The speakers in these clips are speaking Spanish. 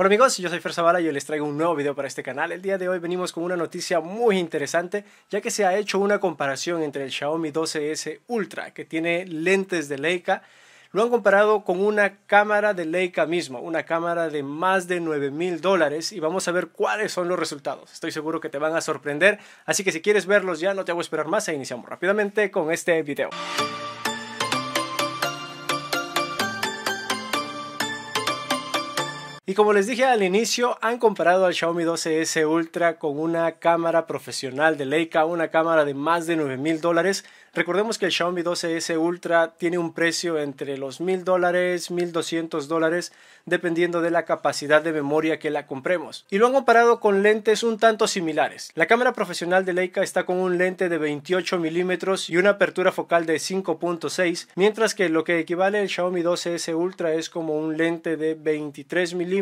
Hola amigos, yo soy Fer Zavala y les traigo un nuevo video para este canal. El día de hoy venimos con una noticia muy interesante ya que se ha hecho una comparación entre el Xiaomi 12S Ultra que tiene lentes de Leica lo han comparado con una cámara de Leica misma, una cámara de más de 9 mil dólares y vamos a ver cuáles son los resultados. Estoy seguro que te van a sorprender, así que si quieres verlos ya no te hago esperar más e iniciamos rápidamente con este video. Y como les dije al inicio, han comparado al Xiaomi 12S Ultra con una cámara profesional de Leica, una cámara de más de 9 mil dólares. Recordemos que el Xiaomi 12S Ultra tiene un precio entre los mil dólares, 1200 dólares, dependiendo de la capacidad de memoria que la compremos. Y lo han comparado con lentes un tanto similares. La cámara profesional de Leica está con un lente de 28 milímetros y una apertura focal de 5.6, mientras que lo que equivale el Xiaomi 12S Ultra es como un lente de 23 milímetros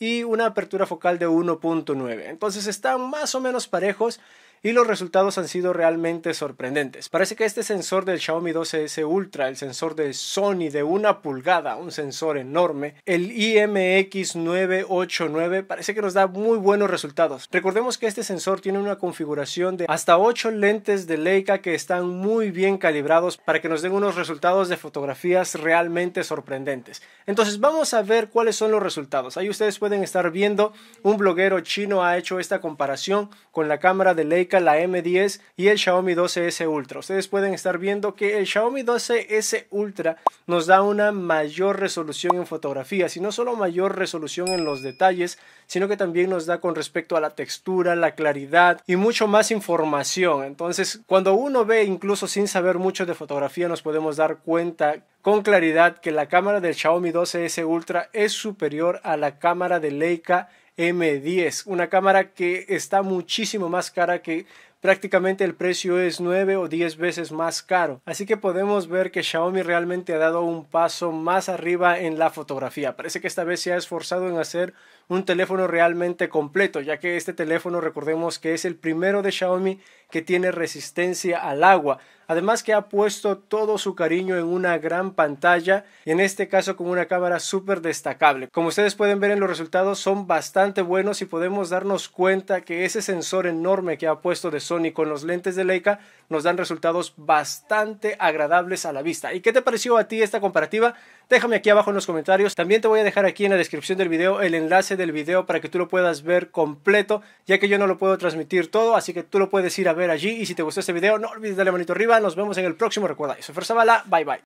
y una apertura focal de 1.9. Entonces están más o menos parejos y los resultados han sido realmente sorprendentes. Parece que este sensor del Xiaomi 12S Ultra, el sensor de Sony de una pulgada, un sensor enorme, el IMX989, parece que nos da muy buenos resultados. Recordemos que este sensor tiene una configuración de hasta 8 lentes de Leica que están muy bien calibrados para que nos den unos resultados de fotografías realmente sorprendentes. Entonces vamos a ver cuáles son los resultados. Ahí ustedes pueden estar viendo, un bloguero chino ha hecho esta comparación con la cámara de Leica la M10 y el Xiaomi 12S Ultra. Ustedes pueden estar viendo que el Xiaomi 12S Ultra nos da una mayor resolución en fotografías y no solo mayor resolución en los detalles, sino que también nos da con respecto a la textura, la claridad y mucho más información. Entonces, cuando uno ve incluso sin saber mucho de fotografía, nos podemos dar cuenta con claridad que la cámara del Xiaomi 12S Ultra es superior a la cámara de Leica M10, una cámara que está muchísimo más cara que prácticamente el precio es 9 o 10 veces más caro. Así que podemos ver que Xiaomi realmente ha dado un paso más arriba en la fotografía. Parece que esta vez se ha esforzado en hacer un teléfono realmente completo, ya que este teléfono recordemos que es el primero de Xiaomi que tiene resistencia al agua. Además que ha puesto todo su cariño en una gran pantalla, en este caso con una cámara súper destacable. Como ustedes pueden ver en los resultados son bastante buenos y podemos darnos cuenta que ese sensor enorme que ha puesto de Sony con los lentes de Leica nos dan resultados bastante agradables a la vista. ¿Y qué te pareció a ti esta comparativa? Déjame aquí abajo en los comentarios. También te voy a dejar aquí en la descripción del video el enlace del video para que tú lo puedas ver completo, ya que yo no lo puedo transmitir todo, así que tú lo puedes ir a ver allí. Y si te gustó este video, no olvides darle manito arriba. Nos vemos en el próximo. Recuerda, eso fue Zavala. Bye bye.